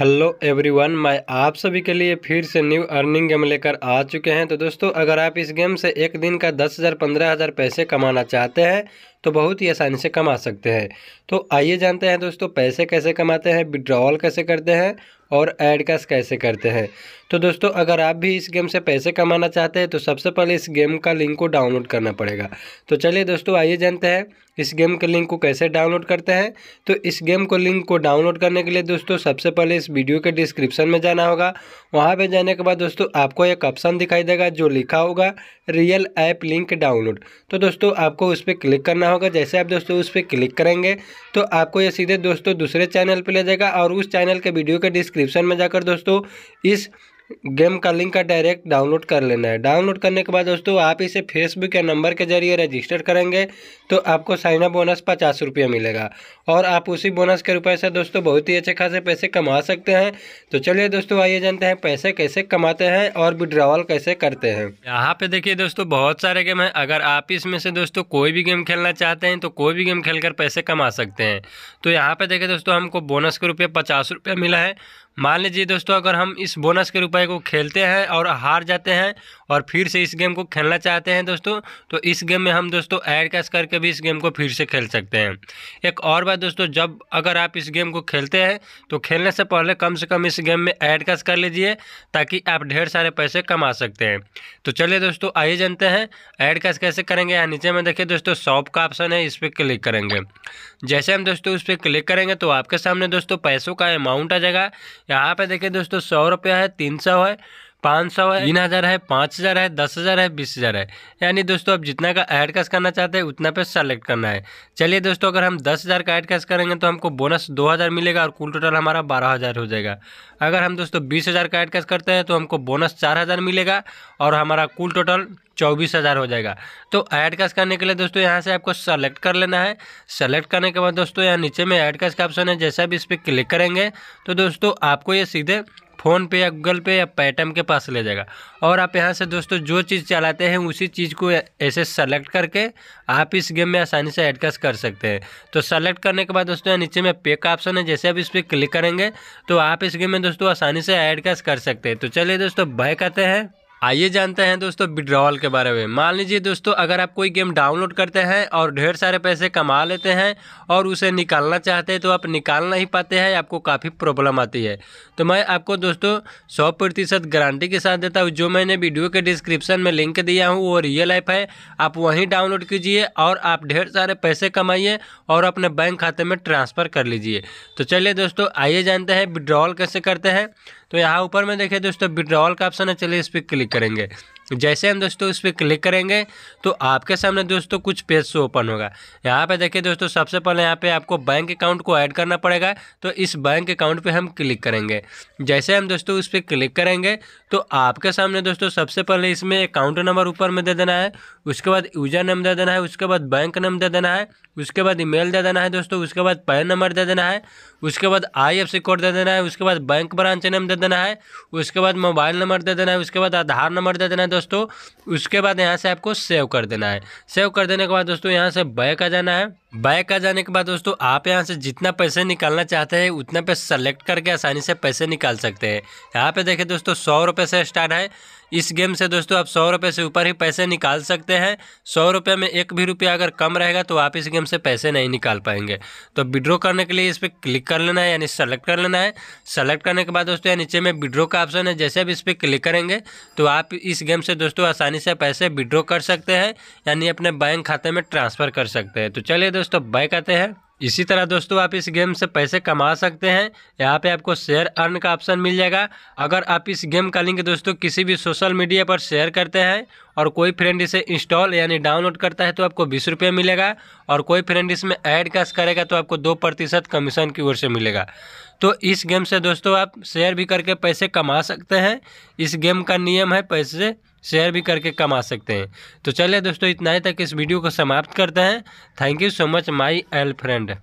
hello everyone मैं आप सभी के लिए फिर से न्यू अर्निंग गेम लेकर आ चुके हैं तो दोस्तों अगर आप इस गेम से एक दिन का दस हज़ार पंद्रह हज़ार पैसे कमाना चाहते हैं तो बहुत ही आसानी से कमा सकते हैं तो आइए जानते हैं दोस्तों पैसे कैसे कमाते हैं विड्रॉवल कैसे करते हैं और एड कैस कैसे करते हैं तो दोस्तों अगर आप भी इस गेम से पैसे कमाना चाहते हैं तो सबसे पहले इस गेम का लिंक को डाउनलोड करना पड़ेगा तो चलिए दोस्तों आइए जानते हैं इस गेम के लिंक को कैसे डाउनलोड करते हैं तो इस गेम को लिंक को डाउनलोड करने के लिए दोस्तों सबसे पहले इस वीडियो के डिस्क्रिप्शन में जाना होगा वहाँ पर जाने के बाद दोस्तों आपको एक ऑप्शन दिखाई देगा जो लिखा होगा रियल ऐप लिंक डाउनलोड तो दोस्तों आपको उस पर क्लिक करना करना होगा जैसे आप दोस्तों उस पर क्लिक करेंगे तो आपको ये सीधे दोस्तों दूसरे चैनल पर ले जाएगा और उस चैनल के वीडियो के डिस्क्रिप्शन में जाकर दोस्तों इस गेम का लिंक का डायरेक्ट डाउनलोड कर लेना है डाउनलोड करने के बाद दोस्तों आप इसे फेसबुक या नंबर के जरिए रजिस्टर करेंगे तो आपको साइन अप बोनस पचास रुपये मिलेगा और आप उसी बोनस के रुपए से दोस्तों बहुत ही अच्छे खासे पैसे कमा सकते हैं तो चलिए दोस्तों आइए जानते हैं पैसे कैसे कमाते हैं और विड्रावल कैसे करते हैं यहाँ पे देखिए दोस्तों बहुत सारे गेम हैं अगर आप इसमें से दोस्तों कोई भी गेम खेलना चाहते हैं तो कोई भी गेम खेल पैसे कमा सकते हैं तो यहाँ पर देखिए दोस्तों हमको बोनस के रुपये पचास मिला है मान लीजिए दोस्तों अगर हम इस बोनस के रुपये रुपए को खेलते हैं और हार जाते हैं और फिर से इस गेम को खेलना चाहते हैं दोस्तों तो इस गेम में हम दोस्तों एड कैश करके भी इस गेम को फिर से खेल सकते हैं एक और बात दोस्तों जब अगर आप इस गेम को खेलते हैं तो खेलने से पहले कम से कम इस गेम में एड कैश कर लीजिए ताकि आप ढेर सारे पैसे कमा सकते हैं तो चलिए दोस्तों आइए जानते हैं एड कैश कैसे करेंगे यहाँ नीचे में देखिए दोस्तों शॉप का ऑप्शन है इस पर क्लिक करेंगे जैसे हम दोस्तों उस पर क्लिक करेंगे तो आपके सामने दोस्तों पैसों का अमाउंट आ जाएगा यहाँ पर देखिए दोस्तों सौ रुपया है तीन सौ है पाँच सौ है तीन हज़ार है पाँच हज़ार है दस हज़ार है बीस हज़ार है यानी दोस्तों आप जितना का ऐड कैश करना चाहते हैं उतना पे सेलेक्ट करना है चलिए दोस्तों अगर हम दस हज़ार का ऐड कैश करेंगे तो हमको बोनस दो हज़ार मिलेगा और कुल टोटल हमारा बारह हज़ार हो जाएगा अगर हम दोस्तों बीस हज़ार का ऐड कैश करते हैं तो हमको बोनस चार हज़ार मिलेगा और हमारा कुल टोटल चौबीस हज़ार हो जाएगा तो ऐड कैश करने के लिए दोस्तों यहाँ से आपको सेलेक्ट कर लेना है सेलेक्ट करने के बाद दोस्तों यहाँ नीचे में ऐड कैश का ऑप्शन है जैसा भी इस पर क्लिक करेंगे तो दोस्तों आपको ये सीधे फ़ोन पे या गूगल पे या पेटम के पास ले जाएगा और आप यहाँ से दोस्तों जो चीज़ चलाते हैं उसी चीज़ को ऐसे सेलेक्ट करके आप इस गेम में आसानी से एडकस कर सकते हैं तो सेलेक्ट करने के बाद दोस्तों यहाँ नीचे में पे का ऑप्शन है जैसे आप इस पर क्लिक करेंगे तो आप इस गेम में दोस्तों आसानी से एडकस कर सकते हैं तो चलिए दोस्तों बाय करते हैं आइए जानते हैं दोस्तों विड्रॉवल के बारे में मान लीजिए दोस्तों अगर आप कोई गेम डाउनलोड करते हैं और ढेर सारे पैसे कमा लेते हैं और उसे निकालना चाहते हैं तो आप निकाल नहीं पाते हैं आपको काफ़ी प्रॉब्लम आती है तो मैं आपको दोस्तों सौ प्रतिशत गारंटी के साथ देता हूँ जो मैंने वीडियो के डिस्क्रिप्शन में लिंक दिया हूँ वो रियल ऐप है आप वहीं डाउनलोड कीजिए और आप ढेर सारे पैसे कमाइए और अपने बैंक खाते में ट्रांसफ़र कर लीजिए तो चलिए दोस्तों आइए जानते हैं विड्रॉवल कैसे करते हैं तो यहाँ ऊपर में देखिए दोस्तों विड्रॉल का ऑप्शन है चलिए इस पर क्लिक करेंगे जैसे हम दोस्तों इस पर क्लिक करेंगे तो आपके सामने दोस्तों कुछ पेज से ओपन होगा यहाँ पे देखिए दोस्तों सबसे पहले यहाँ पे आपको बैंक अकाउंट को ऐड करना पड़ेगा तो इस बैंक अकाउंट पे हम क्लिक करेंगे जैसे हम दोस्तों इस पर क्लिक करेंगे तो आपके सामने दोस्तों सबसे पहले इसमें अकाउंट नंबर ऊपर में दे देना है उसके बाद यूजर नेम दे देना है उसके बाद बैंक नेम दे देना है उसके बाद ईमेल दे देना है दोस्तों उसके बाद पैन नंबर दे देना है उसके बाद आई कोड दे देना है उसके बाद बैंक ब्रांच नेम दे देना है उसके बाद मोबाइल नंबर दे देना है उसके बाद आधार नंबर दे देना है दोस्तों उसके बाद यहाँ से आपको सेव कर देना है सेव कर देने के बाद दोस्तों यहाँ से बैक आ जाना है बैक आ जाने के बाद दोस्तों आप यहाँ से जितना पैसे निकालना चाहते हैं उतना पे सेलेक्ट करके आसानी से पैसे निकाल सकते हैं यहाँ पे देखें दोस्तों सौ रुपये से स्टार्ट है इस गेम से दोस्तों आप सौ रुपये से ऊपर ही पैसे निकाल सकते हैं सौ रुपये में एक भी रुपया अगर कम रहेगा तो आप इस गेम से पैसे नहीं निकाल पाएंगे तो विड्रॉ करने के लिए इस पर क्लिक कर लेना है यानी सेलेक्ट कर लेना है सेलेक्ट करने के बाद दोस्तों यहाँ नीचे में विड्रो का ऑप्शन है जैसे आप इस पर क्लिक करेंगे तो आप इस गेम से दोस्तों आसानी से पैसे विड्रो कर सकते हैं यानी अपने बैंक खाते में ट्रांसफ़र कर सकते हैं तो चलिए दोस्तों बैक आते हैं इसी तरह दोस्तों आप इस गेम से पैसे कमा सकते हैं यहाँ पे आपको शेयर अर्न का ऑप्शन मिल जाएगा अगर आप इस गेम का लिंक दोस्तों किसी भी सोशल मीडिया पर शेयर करते हैं और कोई फ्रेंड इसे इंस्टॉल यानी डाउनलोड करता है तो आपको बीस रुपये मिलेगा और कोई फ्रेंड इसमें ऐड कैश करेगा तो आपको दो प्रतिशत कमीशन की ओर से मिलेगा तो इस गेम से दोस्तों आप शेयर भी करके पैसे कमा सकते हैं इस गेम का नियम है पैसे शेयर भी करके कमा सकते हैं तो चलिए दोस्तों इतना ही तक इस वीडियो को समाप्त करते हैं thank you so much my all friend